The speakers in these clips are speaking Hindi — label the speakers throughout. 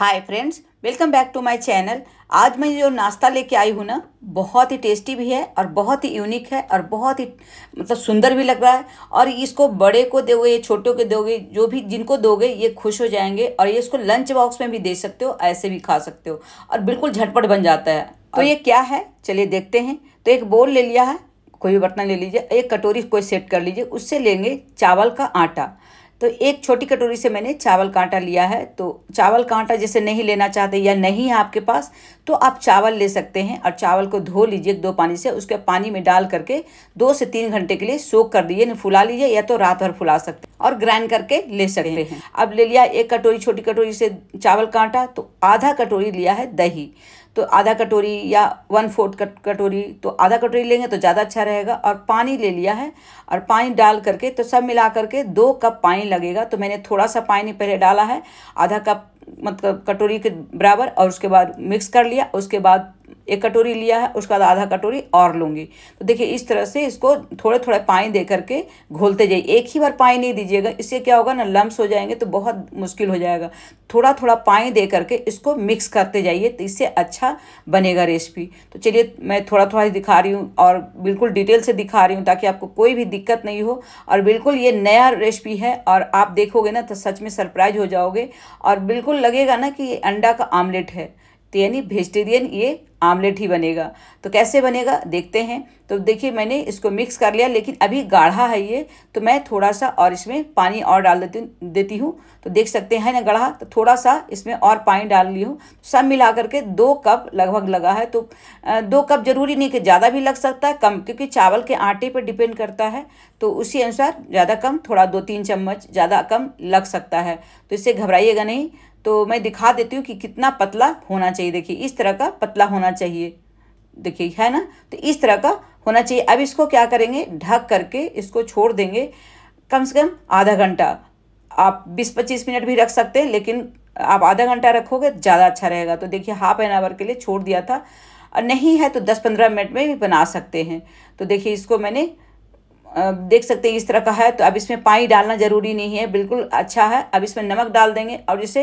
Speaker 1: Hi friends welcome back to my channel आज मैं जो नाश्ता लेके आई हूँ ना बहुत ही टेस्टी भी है और बहुत ही यूनिक है और बहुत ही मतलब सुंदर भी लग रहा है और इसको बड़े को दोगे छोटों को दोगे जो भी जिनको दोगे ये खुश हो जाएंगे और ये इसको लंच बॉक्स में भी दे सकते हो ऐसे भी खा सकते हो और बिल्कुल झटपट बन जाता है तो ये क्या है चलिए देखते हैं तो एक बोल ले लिया है कोई भी बर्तन ले लीजिए एक कटोरी कोई सेट कर लीजिए उससे लेंगे चावल का आटा तो एक छोटी कटोरी से मैंने चावल कांटा लिया है तो चावल कांटा जैसे नहीं लेना चाहते या नहीं है आपके पास तो आप चावल ले सकते हैं और चावल को धो लीजिए दो पानी से उसके पानी में डाल करके दो से तीन घंटे के लिए सोख कर दीजिए फुला लीजिए या तो रात भर फुला सकते हैं और ग्राइंड करके ले सकते हैं अब ले लिया एक कटोरी छोटी कटोरी से चावल कांटा तो आधा कटोरी लिया है दही तो आधा कटोरी या वन फोर्थ कटोरी तो आधा कटोरी लेंगे तो ज़्यादा अच्छा रहेगा और पानी ले लिया है और पानी डाल करके तो सब मिला करके दो कप पानी लगेगा तो मैंने थोड़ा सा पानी पहले डाला है आधा कप मतलब कटोरी के बराबर और उसके बाद मिक्स कर लिया उसके बाद एक कटोरी लिया है उसका आधा कटोरी और लूँगी तो देखिए इस तरह से इसको थोड़े थोड़े पानी दे करके घोलते जाइए एक ही बार पानी नहीं दीजिएगा इससे क्या होगा ना लम्ब्स हो जाएंगे तो बहुत मुश्किल हो जाएगा थोड़ा थोड़ा पानी दे करके इसको मिक्स करते जाइए तो इससे अच्छा बनेगा रेसिपी तो चलिए मैं थोड़ा थोड़ा दिखा रही हूँ और बिल्कुल डिटेल से दिखा रही हूँ ताकि आपको कोई भी दिक्कत नहीं हो और बिल्कुल ये नया रेसिपी है और आप देखोगे ना तो सच में सरप्राइज हो जाओगे और बिल्कुल लगेगा ना कि ये अंडा का आमलेट है तो यानी वेजिटेरियन ये आमलेट ही बनेगा तो कैसे बनेगा देखते हैं तो देखिए मैंने इसको मिक्स कर लिया लेकिन अभी गाढ़ा है ये तो मैं थोड़ा सा और इसमें पानी और डाल देती देती हूँ तो देख सकते हैं ना गाढ़ा तो थोड़ा सा इसमें और पानी डाल ली हूँ सब मिला करके दो कप लगभग लगा है तो दो कप जरूरी नहीं कि ज़्यादा भी लग सकता है कम क्योंकि चावल के आटे पर डिपेंड करता है तो उसी अनुसार ज़्यादा कम थोड़ा दो तीन चम्मच ज़्यादा कम लग सकता है तो इससे घबराइएगा नहीं तो मैं दिखा देती हूँ कि कितना पतला होना चाहिए देखिए इस तरह का पतला होना चाहिए देखिए है ना तो इस तरह का होना चाहिए अब इसको क्या करेंगे ढक करके इसको छोड़ देंगे कम से कम आधा घंटा आप 20-25 मिनट भी रख सकते हैं लेकिन आप आधा घंटा रखोगे तो ज़्यादा अच्छा रहेगा तो देखिए हाफ एन आवर के लिए छोड़ दिया था और नहीं है तो 10-15 मिनट में भी बना सकते हैं तो देखिए इसको मैंने देख सकते हैं इस तरह का है तो अब इसमें पानी डालना ज़रूरी नहीं है बिल्कुल अच्छा है अब इसमें नमक डाल देंगे और जैसे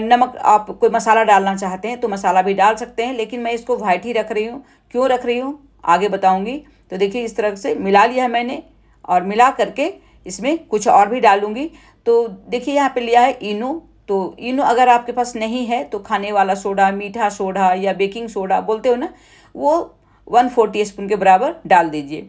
Speaker 1: नमक आप कोई मसाला डालना चाहते हैं तो मसाला भी डाल सकते हैं लेकिन मैं इसको वाइट ही रख रही हूँ क्यों रख रही हूँ आगे बताऊँगी तो देखिए इस तरह से मिला लिया है मैंने और मिला करके इसमें कुछ और भी डालूँगी तो देखिए यहाँ पर लिया है इनो तो इनो अगर आपके पास नहीं है तो खाने वाला सोडा मीठा सोडा या बेकिंग सोडा बोलते हो ना वो वन फोर टी स्पून के बराबर डाल दीजिए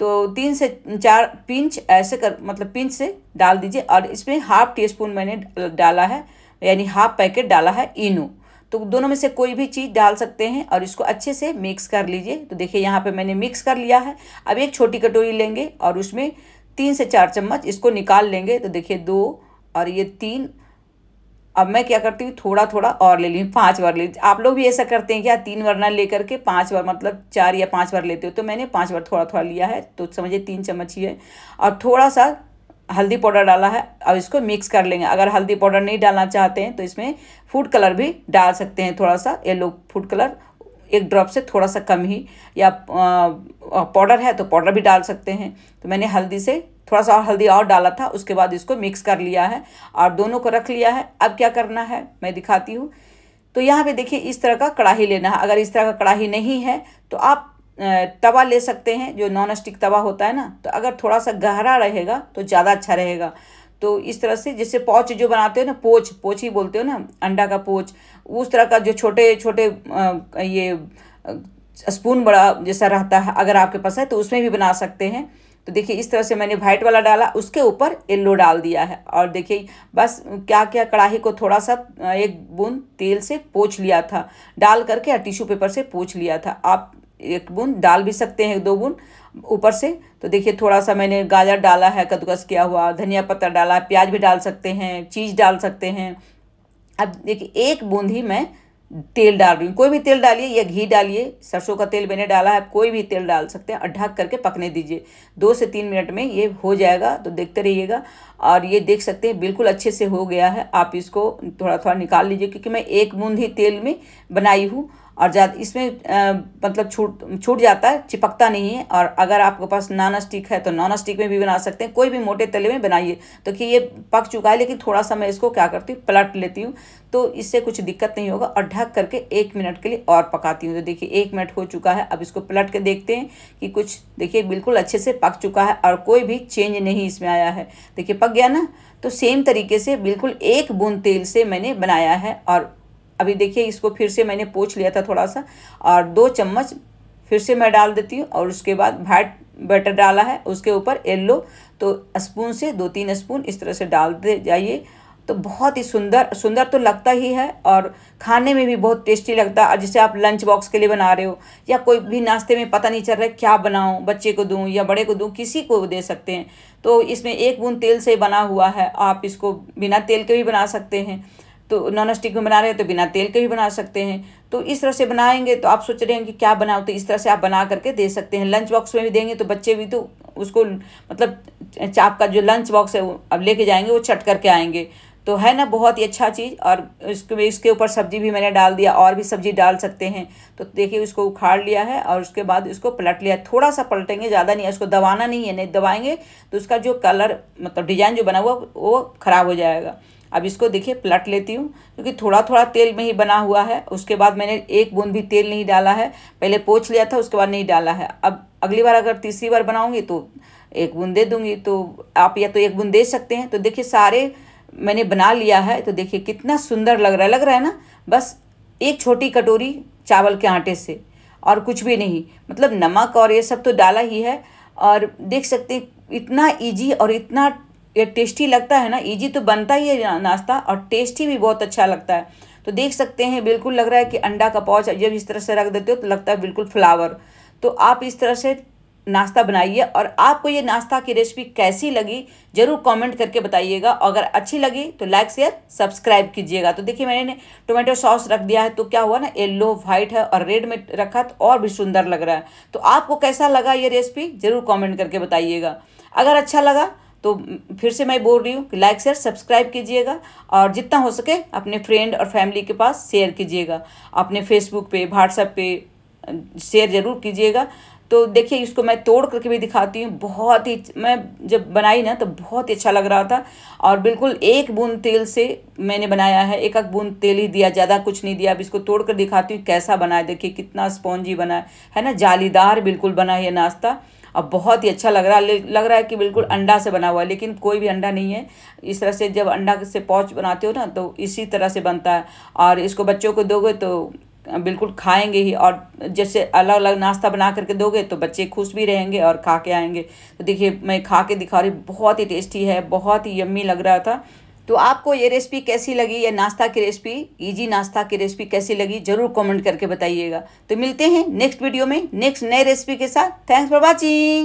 Speaker 1: तो तीन से चार पिंच ऐसे कर मतलब पिंच से डाल दीजिए और इसमें हाफ टी स्पून मैंने डाला है यानी हाफ पैकेट डाला है इनो तो दोनों में से कोई भी चीज़ डाल सकते हैं और इसको अच्छे से मिक्स कर लीजिए तो देखिए यहाँ पे मैंने मिक्स कर लिया है अब एक छोटी कटोरी लेंगे और उसमें तीन से चार चम्मच इसको निकाल लेंगे तो देखिए दो और ये तीन अब मैं क्या करती हूँ थोड़ा थोड़ा और ले ली पाँच बार ले आप लोग भी ऐसा करते हैं क्या तीन बार ना लेकर के पाँच बार मतलब चार या पाँच बार लेते हो तो मैंने पाँच बार थोड़ा थोड़ा लिया है तो समझिए तीन चम्मच ही है और थोड़ा सा हल्दी पाउडर डाला है अब इसको मिक्स कर लेंगे अगर हल्दी पाउडर नहीं डालना चाहते हैं तो इसमें फूड कलर भी डाल सकते हैं थोड़ा सा येलो फूड कलर एक ड्रॉप से थोड़ा सा कम ही या पाउडर है तो पाउडर भी डाल सकते हैं तो मैंने हल्दी से थोड़ा सा हल्दी और डाला था उसके बाद इसको मिक्स कर लिया है और दोनों को रख लिया है अब क्या करना है मैं दिखाती हूँ तो यहाँ पे देखिए इस तरह का कढ़ाई लेना है अगर इस तरह का कढ़ाई नहीं है तो आप तवा ले सकते हैं जो नॉन स्टिक तवा होता है ना तो अगर थोड़ा सा गहरा रहेगा तो ज़्यादा अच्छा रहेगा तो इस तरह से जैसे पोच जो बनाते हो ना पोच पोच ही बोलते हो ना अंडा का पोच उस तरह का जो छोटे छोटे ये स्पून बड़ा जैसा रहता है अगर आपके पास है तो उसमें भी बना सकते हैं तो देखिए इस तरह से मैंने व्हाइट वाला डाला उसके ऊपर येल्लो डाल दिया है और देखिए बस क्या क्या कढ़ाई को थोड़ा सा एक बूंद तेल से पोछ लिया था डाल करके या टिश्यू पेपर से पोछ लिया था आप एक बूंद डाल भी सकते हैं दो बूंद ऊपर से तो देखिए थोड़ा सा मैंने गाजर डाला है कद्दूकस किया हुआ धनिया पत्ता डाला प्याज भी डाल सकते हैं चीज़ डाल सकते हैं अब देखिए एक बूंद ही मैं तेल डाल रही हूँ कोई भी तेल डालिए या घी डालिए सरसों का तेल मैंने डाला है कोई भी तेल डाल सकते हैं और ढक करके पकने दीजिए दो से तीन मिनट में ये हो जाएगा तो देखते रहिएगा और ये देख सकते हैं बिल्कुल अच्छे से हो गया है आप इसको थोड़ा थोड़ा निकाल लीजिए क्योंकि मैं एक बूंद ही तेल में बनाई हूँ और ज़्यादा इसमें आ, मतलब छूट छूट जाता है चिपकता नहीं है और अगर आपके पास नॉन स्टिक है तो नॉन स्टिक में भी बना सकते हैं कोई भी मोटे तले में बनाइए तो कि ये पक चुका है लेकिन थोड़ा सा मैं इसको क्या करती हूँ पलट लेती हूँ तो इससे कुछ दिक्कत नहीं होगा और ढक करके एक मिनट के लिए और पकाती हूँ तो देखिए एक मिनट हो चुका है अब इसको पलट के देखते हैं कि कुछ देखिए बिल्कुल अच्छे से पक चुका है और कोई भी चेंज नहीं इसमें आया है देखिए पक गया ना तो सेम तरीके से बिल्कुल एक बूंद तेल से मैंने बनाया है और अभी देखिए इसको फिर से मैंने पोछ लिया था थोड़ा सा और दो चम्मच फिर से मैं डाल देती हूँ और उसके बाद भाट बैटर डाला है उसके ऊपर येल्लो तो स्पून से दो तीन स्पून इस तरह से डाल दे जाइए तो बहुत ही सुंदर सुंदर तो लगता ही है और खाने में भी बहुत टेस्टी लगता है और जैसे आप लंच बॉक्स के लिए बना रहे हो या कोई भी नाश्ते में पता नहीं चल रहा है क्या बनाऊं बच्चे को दूं या बड़े को दूं किसी को दे सकते हैं तो इसमें एक बूंद तेल से बना हुआ है आप इसको बिना तेल के भी बना सकते हैं तो नॉन स्टिक में बना रहे हैं तो बिना तेल के भी बना सकते हैं तो इस तरह से बनाएंगे तो आप सोच रहे हैं कि क्या बनाओ तो इस तरह से आप बना करके दे सकते हैं लंच बॉक्स में भी देंगे तो बच्चे भी तो उसको मतलब चाप का जो लंच बॉक्स है वो अब लेके जाएंगे वो चट करके आएंगे तो है ना बहुत ही अच्छा चीज़ और इसके इसके ऊपर सब्जी भी मैंने डाल दिया और भी सब्जी डाल सकते हैं तो देखिए उसको उखाड़ लिया है और उसके बाद इसको पलट लिया थोड़ा सा पलटेंगे ज़्यादा नहीं है उसको दबाना नहीं है नहीं दबाएंगे तो उसका जो कलर मतलब डिजाइन जो बना हुआ वो ख़राब हो जाएगा अब इसको देखिए पलट लेती हूँ क्योंकि थोड़ा थोड़ा तेल में ही बना हुआ है उसके बाद मैंने एक बूंद भी तेल नहीं डाला है पहले पोछ लिया था उसके बाद नहीं डाला है अब अगली बार अगर तीसरी बार बनाऊँगी तो एक बूंद दे दूँगी तो आप या तो एक बूंद दे सकते हैं तो देखिए सारे मैंने बना लिया है तो देखिए कितना सुंदर लग रहा है लग रहा है ना बस एक छोटी कटोरी चावल के आटे से और कुछ भी नहीं मतलब नमक और ये सब तो डाला ही है और देख सकते इतना इजी और इतना ये टेस्टी लगता है ना इजी तो बनता ही है नाश्ता और टेस्टी भी बहुत अच्छा लगता है तो देख सकते हैं बिल्कुल लग रहा है कि अंडा का पाउच जब इस तरह से रख देते हो तो लगता है बिल्कुल फ्लावर तो आप इस तरह से नाश्ता बनाइए और आपको ये नाश्ता की रेसिपी कैसी लगी ज़रूर कमेंट करके बताइएगा अगर अच्छी लगी तो लाइक शेयर सब्सक्राइब कीजिएगा तो देखिए मैंने टोमेटो सॉस रख दिया है तो क्या हुआ ना येलो व्हाइट है और रेड में रखा तो और भी सुंदर लग रहा है तो आपको कैसा लगा ये रेसिपी ज़रूर कॉमेंट करके बताइएगा अगर अच्छा लगा तो फिर से मैं बोल रही हूँ कि लाइक शेयर सब्सक्राइब कीजिएगा और जितना हो सके अपने फ्रेंड और फैमिली के पास शेयर कीजिएगा अपने फेसबुक पे व्हाट्सएप पे शेयर ज़रूर कीजिएगा तो देखिए इसको मैं तोड़ करके भी दिखाती हूँ बहुत ही मैं जब बनाई ना तो बहुत ही अच्छा लग रहा था और बिल्कुल एक बूंद तेल से मैंने बनाया है एक एक बूंद तेल ही दिया ज़्यादा कुछ नहीं दिया अब इसको तोड़ कर दिखाती हूँ कैसा बना है देखिए कितना स्पॉन्जी बना है ना जालीदार बिल्कुल बना है नाश्ता अब बहुत ही अच्छा लग रहा है लग रहा है कि बिल्कुल हम्म। अंडा से बना हुआ है लेकिन कोई भी अंडा नहीं है इस तरह से जब अंडा से पौच बनाते हो ना तो इसी तरह से बनता है और इसको बच्चों को दोगे तो बिल्कुल खाएंगे ही और जैसे अलग अलग नाश्ता बना करके दोगे तो बच्चे खुश भी रहेंगे और खा के आएंगे तो देखिए मैं खा के दिखा रही बहुत ही टेस्टी है बहुत ही यम्मी लग रहा था तो आपको ये रेसिपी कैसी लगी या नाश्ता की रेसिपी इजी नाश्ता की रेसिपी कैसी लगी ज़रूर कमेंट करके बताइएगा तो मिलते हैं नेक्स्ट वीडियो में नेक्स्ट नए रेसिपी के साथ थैंक्स फॉर वॉचिंग